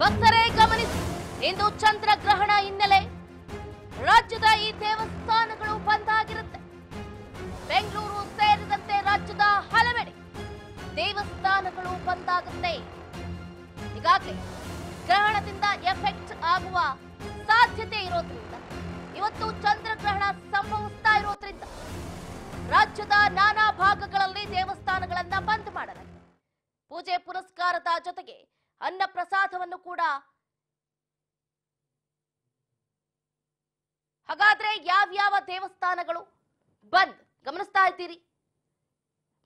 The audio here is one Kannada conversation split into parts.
ಭಕ್ತರೇ ಗಮನಿಸಿ ಇಂದು ಚಂದ್ರಗ್ರಹಣ ಹಿನ್ನೆಲೆ ರಾಜ್ಯದ ಈ ದೇವಸ್ಥಾನಗಳು ಬಂದ್ ಆಗಿರುತ್ತೆ ಬೆಂಗಳೂರು ಸೇರಿದಂತೆ ರಾಜ್ಯದ ಹಲವೆಡೆ ದೇವಸ್ಥಾನಗಳು ಬಂದ್ ಆಗುತ್ತೆ ಈಗಾಗಲೇ ಗ್ರಹಣದಿಂದ ಎಫೆಕ್ಟ್ ಆಗುವ ಸಾಧ್ಯತೆ ಇರೋದ್ರಿಂದ ಇವತ್ತು ಚಂದ್ರಗ್ರಹಣ ಸಂಭವಿಸ್ತಾ ಇರೋದ್ರಿಂದ ರಾಜ್ಯದ ನಾನಾ ಭಾಗಗಳಲ್ಲಿ ದೇವಸ್ಥಾನಗಳನ್ನ ಬಂದ್ ಮಾಡಲಾಗಿದೆ ಪೂಜೆ ಪುರಸ್ಕಾರದ ಜೊತೆಗೆ ಅನ್ನ ಪ್ರಸಾದವನ್ನು ಕೂಡ ಹಾಗಾದ್ರೆ ಯಾವ್ಯಾವ ದೇವಸ್ಥಾನಗಳು ಬಂದ್ ಗಮನಿಸ್ತಾ ಇದ್ದೀರಿ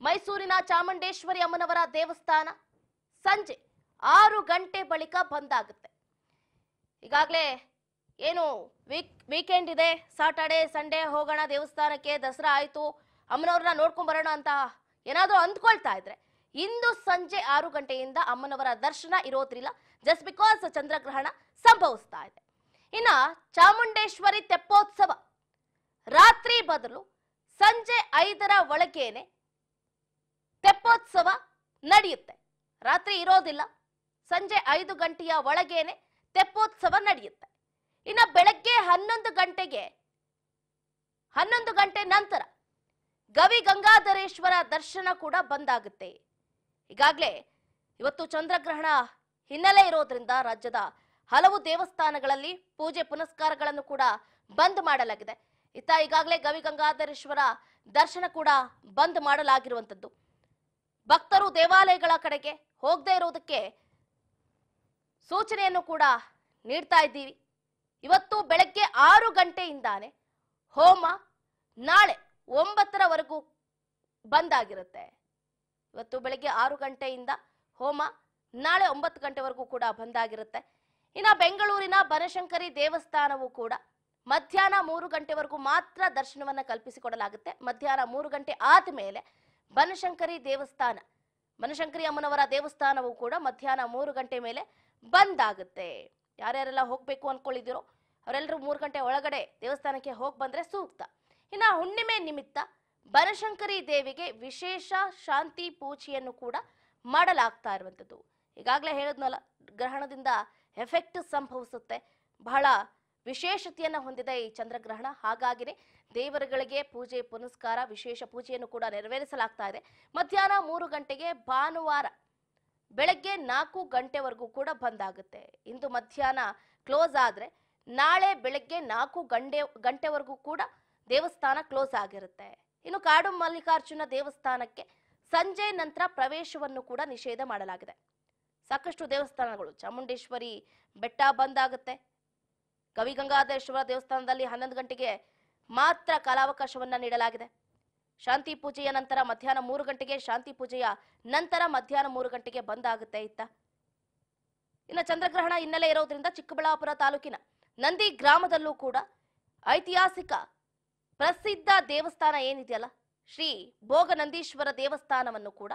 ಮೈಸೂರಿನ ಚಾಮುಂಡೇಶ್ವರಿ ಅಮ್ಮನವರ ದೇವಸ್ಥಾನ ಸಂಜೆ ಆರು ಗಂಟೆ ಬಳಿಕ ಬಂದ್ ಆಗುತ್ತೆ ಈಗಾಗಲೇ ಏನು ವೀಕ್ ವೀಕೆಂಡ್ ಇದೆ ಸಾಟರ್ಡೆ ಸಂಡೇ ಹೋಗೋಣ ದೇವಸ್ಥಾನಕ್ಕೆ ದಸರಾ ಆಯಿತು ಅಮ್ಮನವ್ರನ್ನ ನೋಡ್ಕೊಂಡ್ ಬರೋಣ ಅಂತ ಏನಾದರೂ ಅಂದ್ಕೊಳ್ತಾ ಇದ್ರೆ ಇಂದು ಸಂಜೆ ಆರು ಗಂಟೆಯಿಂದ ಅಮ್ಮನವರ ದರ್ಶನ ಇರೋದ್ರಿಲ್ಲ ಜಸ್ಟ್ ಬಿಕಾಸ್ ಚಂದ್ರಗ್ರಹಣ ಸಂಭವಿಸ್ತಾ ಇದೆ ಇನ್ನ ಚಾಮುಂಡೇಶ್ವರಿ ತೆಪ್ಪೋತ್ಸವ ರಾತ್ರಿ ಬದಲು ಸಂಜೆ ಐದರ ಒಳಗೇನೆ ತೆಪ್ಪೋತ್ಸವ ನಡೆಯುತ್ತೆ ರಾತ್ರಿ ಇರೋದಿಲ್ಲ ಸಂಜೆ ಐದು ಗಂಟೆಯ ಒಳಗೇನೆ ತೆಪ್ಪೋತ್ಸವ ನಡೆಯುತ್ತೆ ಇನ್ನ ಬೆಳಗ್ಗೆ ಹನ್ನೊಂದು ಗಂಟೆಗೆ ಹನ್ನೊಂದು ಗಂಟೆ ನಂತರ ಗವಿ ಗಂಗಾಧರೇಶ್ವರ ದರ್ಶನ ಕೂಡ ಬಂದಾಗುತ್ತೆ ಈಗಾಗಲೇ ಇವತ್ತು ಚಂದ್ರಗ್ರಹಣ ಹಿನ್ನೆಲೆ ಇರೋದ್ರಿಂದ ರಾಜ್ಯದ ಹಲವು ದೇವಸ್ಥಾನಗಳಲ್ಲಿ ಪೂಜೆ ಪುನಸ್ಕಾರಗಳನ್ನು ಕೂಡ ಬಂದ್ ಮಾಡಲಾಗಿದೆ ಇತ್ತ ಈಗಾಗಲೇ ಗವಿಗಂಗಾಧರೇಶ್ವರ ದರ್ಶನ ಕೂಡ ಬಂದ್ ಮಾಡಲಾಗಿರುವಂಥದ್ದು ಭಕ್ತರು ದೇವಾಲಯಗಳ ಕಡೆಗೆ ಹೋಗದೇ ಇರೋದಕ್ಕೆ ಸೂಚನೆಯನ್ನು ಕೂಡ ನೀಡ್ತಾ ಇದ್ದೀವಿ ಇವತ್ತು ಬೆಳಗ್ಗೆ ಆರು ಗಂಟೆಯಿಂದಾನೆ ಹೋಮ ನಾಳೆ ಒಂಬತ್ತರವರೆಗೂ ಬಂದ್ ಆಗಿರುತ್ತೆ ಇವತ್ತು ಬೆಳಗ್ಗೆ ಆರು ಗಂಟೆಯಿಂದ ಹೋಮ ನಾಳೆ ಒಂಬತ್ತು ಗಂಟೆವರೆಗೂ ಕೂಡ ಬಂದ್ ಆಗಿರುತ್ತೆ ಇನ್ನು ಬೆಂಗಳೂರಿನ ಬನಶಂಕರಿ ದೇವಸ್ಥಾನವೂ ಕೂಡ ಮಧ್ಯಾಹ್ನ ಮೂರು ಗಂಟೆವರೆಗೂ ಮಾತ್ರ ದರ್ಶನವನ್ನು ಕಲ್ಪಿಸಿಕೊಡಲಾಗುತ್ತೆ ಮಧ್ಯಾಹ್ನ ಮೂರು ಗಂಟೆ ಆದ ಮೇಲೆ ಬನಶಂಕರಿ ದೇವಸ್ಥಾನ ಬನಶಂಕರಿ ಅಮ್ಮನವರ ದೇವಸ್ಥಾನವು ಕೂಡ ಮಧ್ಯಾಹ್ನ ಮೂರು ಗಂಟೆ ಮೇಲೆ ಬಂದ್ ಆಗುತ್ತೆ ಯಾರ್ಯಾರೆಲ್ಲ ಹೋಗಬೇಕು ಅನ್ಕೊಳ್ಳಿದಿರೋ ಅವರೆಲ್ಲರೂ ಮೂರು ಗಂಟೆ ಒಳಗಡೆ ದೇವಸ್ಥಾನಕ್ಕೆ ಹೋಗಿ ಬಂದರೆ ಸೂಕ್ತ ಇನ್ನು ಹುಣ್ಣಿಮೆ ನಿಮಿತ್ತ ಬನಶಂಕರಿ ದೇವಿಗೆ ವಿಶೇಷ ಶಾಂತಿ ಪೂಜೆಯನ್ನು ಕೂಡ ಮಾಡಲಾಗ್ತಾ ಇರುವಂಥದ್ದು ಈಗಾಗಲೇ ಹೇಳಿದ್ನಲ್ಲ ಗ್ರಹಣದಿಂದ ಎಫೆಕ್ಟ್ ಸಂಭವಿಸುತ್ತೆ ಬಹಳ ವಿಶೇಷತೆಯನ್ನು ಹೊಂದಿದೆ ಈ ಚಂದ್ರಗ್ರಹಣ ಹಾಗಾಗಿನೇ ದೇವರುಗಳಿಗೆ ಪೂಜೆ ಪುನಸ್ಕಾರ ವಿಶೇಷ ಪೂಜೆಯನ್ನು ಕೂಡ ನೆರವೇರಿಸಲಾಗ್ತಾ ಇದೆ ಮಧ್ಯಾಹ್ನ ಮೂರು ಗಂಟೆಗೆ ಭಾನುವಾರ ಬೆಳಗ್ಗೆ ನಾಲ್ಕು ಗಂಟೆವರೆಗೂ ಕೂಡ ಬಂದ್ ಆಗುತ್ತೆ ಇಂದು ಮಧ್ಯಾಹ್ನ ಕ್ಲೋಸ್ ಆದರೆ ನಾಳೆ ಬೆಳಗ್ಗೆ ನಾಲ್ಕು ಗಂಟೆ ಗಂಟೆವರೆಗೂ ಕೂಡ ದೇವಸ್ಥಾನ ಕ್ಲೋಸ್ ಆಗಿರುತ್ತೆ ಇನ್ನು ಕಾಡು ಮಲ್ಲಿಕಾರ್ಜುನ ದೇವಸ್ಥಾನಕ್ಕೆ ಸಂಜೆ ನಂತರ ಪ್ರವೇಶವನ್ನು ಕೂಡ ನಿಷೇಧ ಮಾಡಲಾಗಿದೆ ಸಾಕಷ್ಟು ದೇವಸ್ಥಾನಗಳು ಚಾಮುಂಡೇಶ್ವರಿ ಬೆಟ್ಟ ಬಂದಾಗುತ್ತೆ ಕವಿಗಂಗಾಧೇಶ್ವರ ದೇವಸ್ಥಾನದಲ್ಲಿ ಹನ್ನೊಂದು ಗಂಟೆಗೆ ಮಾತ್ರ ಕಾಲಾವಕಾಶವನ್ನ ನೀಡಲಾಗಿದೆ ಶಾಂತಿ ಪೂಜೆಯ ನಂತರ ಮಧ್ಯಾಹ್ನ ಮೂರು ಗಂಟೆಗೆ ಶಾಂತಿ ಪೂಜೆಯ ನಂತರ ಮಧ್ಯಾಹ್ನ ಮೂರು ಗಂಟೆಗೆ ಬಂದಾಗುತ್ತೆ ಇತ್ತ ಇನ್ನು ಚಂದ್ರಗ್ರಹಣ ಹಿನ್ನೆಲೆ ಇರೋದ್ರಿಂದ ಚಿಕ್ಕಬಳ್ಳಾಪುರ ತಾಲೂಕಿನ ನಂದಿ ಗ್ರಾಮದಲ್ಲೂ ಕೂಡ ಐತಿಹಾಸಿಕ ಪ್ರಸಿದ್ಧ ದೇವಸ್ಥಾನ ಏನಿದೆಯಲ್ಲ ಶ್ರೀ ಭೋಗನಂದೀಶ್ವರ ದೇವಸ್ಥಾನವನ್ನು ಕೂಡ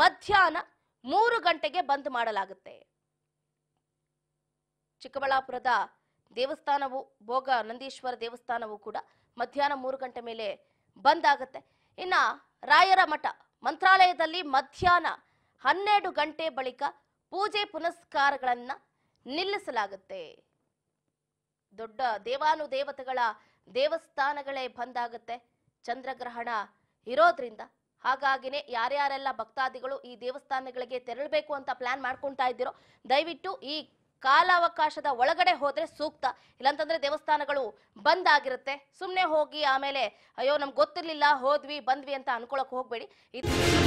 ಮಧ್ಯಾಹ್ನ ಮೂರು ಗಂಟೆಗೆ ಬಂದ್ ಮಾಡಲಾಗುತ್ತೆ ಚಿಕ್ಕಬಳ್ಳಾಪುರದ ದೇವಸ್ಥಾನವು ಭೋಗ ನಂದೀಶ್ವರ ದೇವಸ್ಥಾನವು ಕೂಡ ಮಧ್ಯಾಹ್ನ ಮೂರು ಗಂಟೆ ಮೇಲೆ ಬಂದ್ ಆಗುತ್ತೆ ಇನ್ನ ರಾಯರ ಮಠ ಮಂತ್ರಾಲಯದಲ್ಲಿ ಮಧ್ಯಾಹ್ನ ಹನ್ನೆರಡು ಗಂಟೆ ಬಳಿಕ ಪೂಜೆ ಪುನಸ್ಕಾರಗಳನ್ನ ನಿಲ್ಲಿಸಲಾಗುತ್ತೆ ದೊಡ್ಡ ದೇವಾನುದೇವತೆಗಳ ದೇವಸ್ಥಾನಗಳೇ ಬಂದಾಗುತ್ತೆ ಚಂದ್ರಗ್ರಹಣ ಇರೋದ್ರಿಂದ ಹಾಗಾಗಿನೇ ಯಾರ್ಯಾರೆಲ್ಲ ಭಕ್ತಾದಿಗಳು ಈ ದೇವಸ್ಥಾನಗಳಿಗೆ ತೆರಳಬೇಕು ಅಂತ ಪ್ಲಾನ್ ಮಾಡ್ಕೊಳ್ತಾ ಇದ್ದೀರೋ ದಯವಿಟ್ಟು ಈ ಕಾಲಾವಕಾಶದ ಒಳಗಡೆ ಹೋದ್ರೆ ಸೂಕ್ತ ಇಲ್ಲಾಂತಂದ್ರೆ ದೇವಸ್ಥಾನಗಳು ಬಂದ್ ಆಗಿರುತ್ತೆ ಸುಮ್ಮನೆ ಹೋಗಿ ಆಮೇಲೆ ಅಯ್ಯೋ ನಮ್ಗೆ ಗೊತ್ತಿರ್ಲಿಲ್ಲ ಹೋದ್ವಿ ಬಂದ್ವಿ ಅಂತ ಅನ್ಕೊಳಕ್ ಹೋಗ್ಬೇಡಿ ಇದು